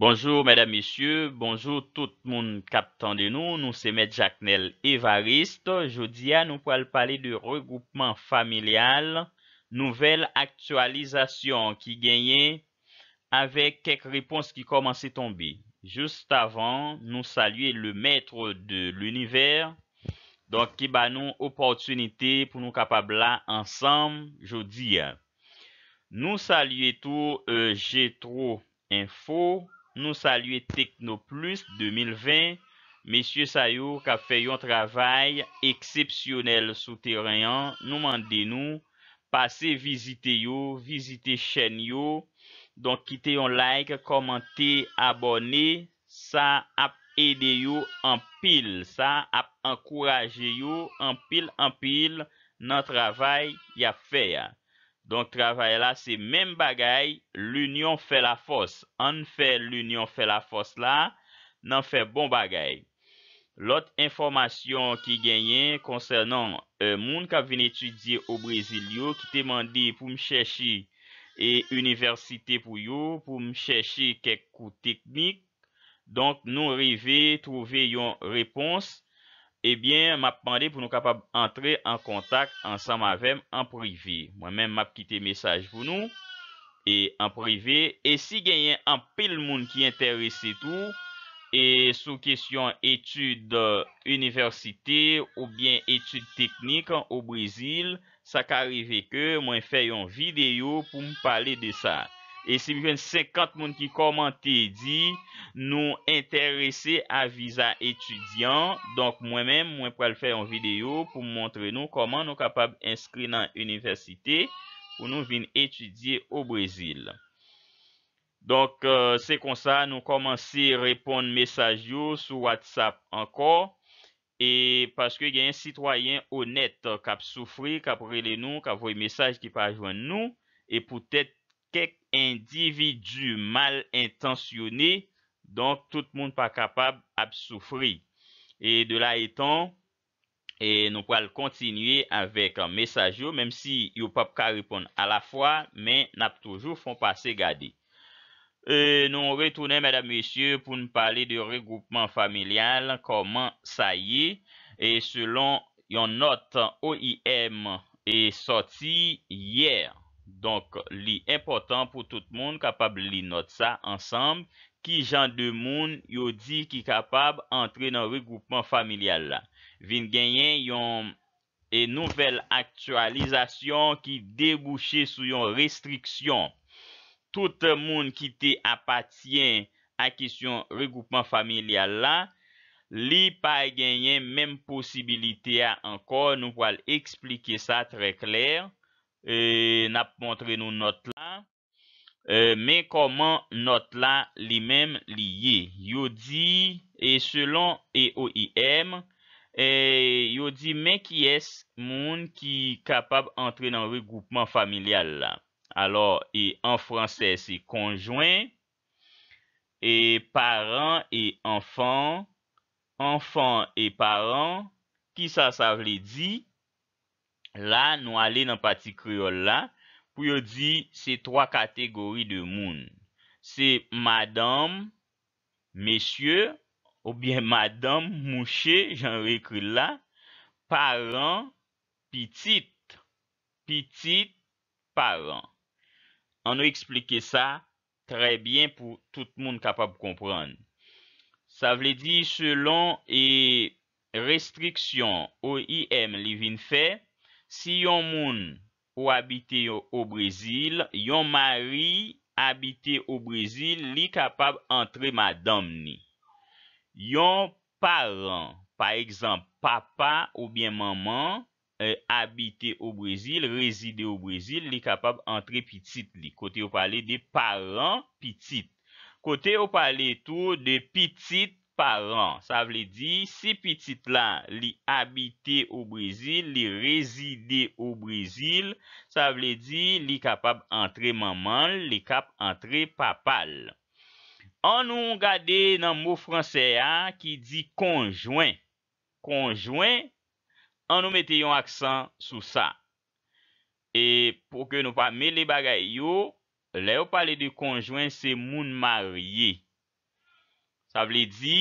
Bonjour, mesdames, messieurs, bonjour, tout le monde captant de nous, nous c'est maître Jacques-Nel Evariste. Je vous dis, nous pouvons parler de regroupement familial, nouvelle actualisation qui gagne avec quelques réponses qui commencent à tomber. Juste avant, nous saluons le maître de l'univers, donc nous avons l'opportunité pour nous capabler ensemble. Je vous dis, nous saluons tout, j'ai euh, trop d'infos. Nou salye Tekno Plus 2020. Mesye sa yo ka fe yon travay eksepsyonel sou terenyan. Nou mande nou pase vizite yo, vizite chen yo. Don kite yon like, komante, abone. Sa ap ede yo an pil. Sa ap ankoraje yo an pil an pil nan travay ya fe ya. Donk travay la se men bagay, l'unyon fe la fos. An fe l'unyon fe la fos la, nan fe bon bagay. Lot informasyon ki genyen konsernan euh, moun ka ven etudye o Brezil yo, ki temande pou m cheshi e universite pou yo, pou m cheshi kek kou teknik. Donk nou revi trove yon reponsi. Ebyen, eh m ap pande pou nou kapab antre an kontak ansam avem an privi. Mwen men m ap kite mesaj pou nou. E an privi, e si genyen an pil moun ki enterese tou, e sou kesyon etude euh, universite ou bien etude teknik an ou Brazil, sa ka arrive ke mwen fè yon video pou m pale de sa. E si viwen 50 moun ki komante di, nou interese avisa etudyan, donk mwen men, mwen pral fè yon video pou montre nou koman nou kapab inskri nan universite pou nou vin etudye ou Brezil. Donk euh, se kon sa, nou komanse repon mesaj yo sou WhatsApp anko, e paske gen yon sitwayen onet kap soufri, kap rele nou, kap voy mesaj ki pa ajwen nou, e poutet Kek individu malintensione, donk tout moun pa kapab ap soufri. E de la etan, nou pal kontinye avèk an mesaj yo, menm si yo pap ka repon an la fwa, men nap toujou fon pase gade. Nou ouwe toune, mèdam mesye, pou nou pale de regoupman familial, koman sa ye, e selon yon not OIM e soti yèr. Donk li important pou tout moun kapab li not sa ansamb ki jan de moun yo di ki kapab antre nan regoupman familial la. Vin genyen yon e nouvel aktualizasyon ki debouche sou yon restriksyon. Tout moun ki te apatien a kisyon regoupman familial la, li pa genyen menm posibilite a ankon nou val explike sa tre kler. E nap montre nou not la, e, men koman not la li men liye. Yo di, e selon EOIM, yo di men ki es moun ki kapab antre nan regroupman familial la. Alors, en franses, konjwen, paran e anfan, anfan e paran, ki sa savle di. La nou ale nan pati kriol la pou yo di se 3 kategori de moun. Se madame, mesye ou bien madame, mouche, jan re ekri la, paran, pitit, pitit, paran. An nou eksplike sa trey bien pou tout moun kapab kompran. Sa vle di selon e restriksyon OIM Livinfei, Si yon moun ou habite yo o Brezil, yon mari habite yo o Brezil li kapab entre madam ni. Yon paran, pa ekzamp, papa ou bien maman, eh, habite yo o Brezil, rezide yo o Brezil, li kapab entre pitit li. Kote yo pale de paran, pitit. Kote yo pale tou de pitit. Sa vle di, se pitit la li habite ou brisil, li rezide ou brisil, sa vle di, li kapab antre maman, li kapab antre papal. An nou gade nan mou franse a ki di konjouen. Konjouen, an nou meteyon aksan sou sa. E pou ke nou pa me li bagay yo, le ou pale de konjouen se moun marye. Sa vle di,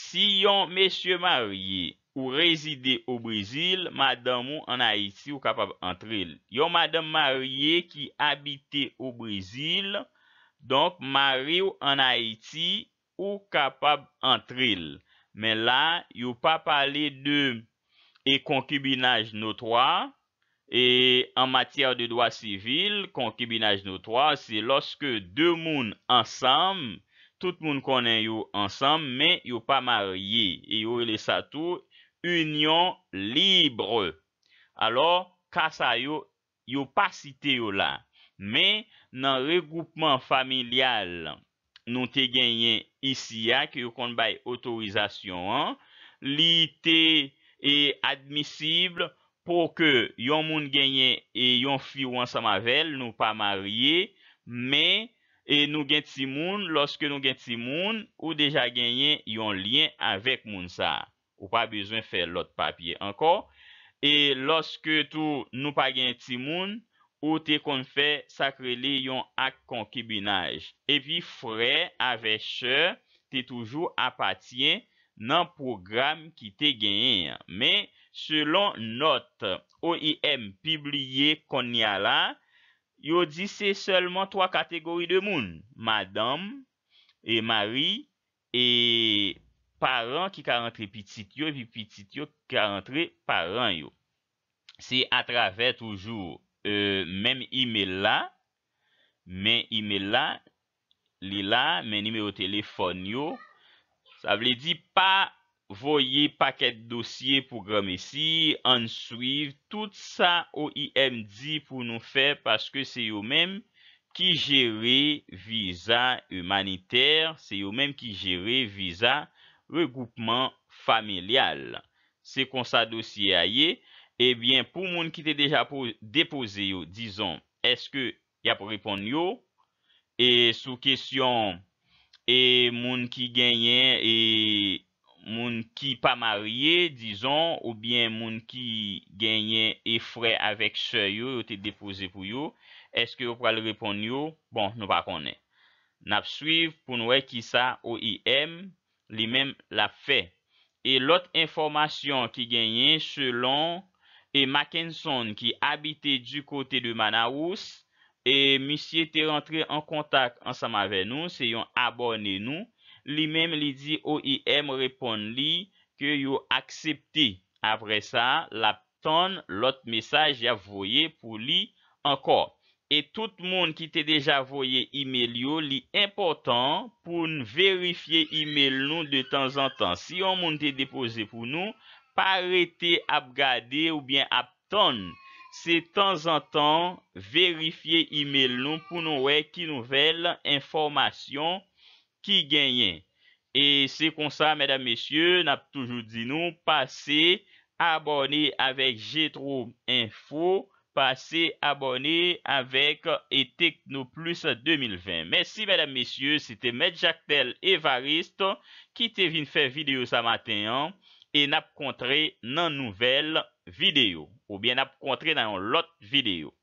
si yon mesye marye ou rezide ou Brazil, madame ou an Haiti ou kapab antre il. Yon madame marye ki abite ou Brazil, donk marye ou an Haiti ou kapab antre il. Men la, yon pa pale de e konkubinaj notwa, e an mater de dwa sivil, konkubinaj notwa, se loske de moun ansamme, tout moun konen yo ansam, men yo pa marye, e yo le sa tou, union libre. Alo, kasa yo, yo pa site yo la, men nan regoupman familial, nou te genye isi ya, ki yo kon bay otorizasyon an, li te e admisible, pou ke yon moun genye, e yon fi wansama vel, nou pa marye, men yo, E nou gen ti moun, loske nou gen ti moun, ou deja genyen yon lien avèk moun sa. Ou pa bezwen fè lot papye anko. E loske tou nou pa gen ti moun, ou te kon fè sakre li yon ak kon kibinaj. E vi fwè avè chè, te toujou apatye nan program ki te genyen. Men, selon not, OIM pibliye kon nyalan, Yo di se selman 3 kategori de moun. Madame, e mari, e paran ki ka rentre pitit yo, vi pitit yo ki ka rentre paran yo. Se a traver toujou, euh, men ime la, men ime la, li la, men ime o telefon yo. Sa vle di pa. voye paket dosye pou grame si, ansuiv, tout sa OIM di pou nou fe, paske se yo menm ki jere visa humaniter, se yo menm ki jere visa regoupman familial. Se konsa dosye a ye, ebyen pou moun ki te deja pou depose yo, dison, eske ya pou repon yo, e sou kesyon, e moun ki genye, e moun ki genye, moun ki pa marye, dijon, ou bien moun ki genyen e frey avek se yo, yo te depoze pou yo, eske yo pral repon yo? Bon, nou pa konen. Nap suiv pou nou e ki sa o i em, li men la fe. E lot informasyon ki genyen selon e Maken Son ki abite du kote de Manawous, e misye te rentre an kontak ansama ve nou, se yon abone nou, Li menm li di OIM repon li ke yo aksepti. Apre sa, l'aptan, lot mesaj ya voye pou li ankor. E tout moun ki te deja voye email yo, li importan pou nou verifiye email nou de tan zan tan. Si yon moun te depose pou nou, parete ap gade ou bien aptan. Se tan zan tan, verifiye email nou pou nou wey ki nouvel informasyon. Ki genyen? E se konsa, medan mesye, nap toujou di nou, pase abone avèk G-Troum Info, pase abone avèk E-Techno Plus 2020. Mersi, medan mesye, se te Medjak Tel Evarist, ki te vin fè videyo sa maten an, e nap kontre nan nouvel videyo, ou bien nap kontre nan lot videyo.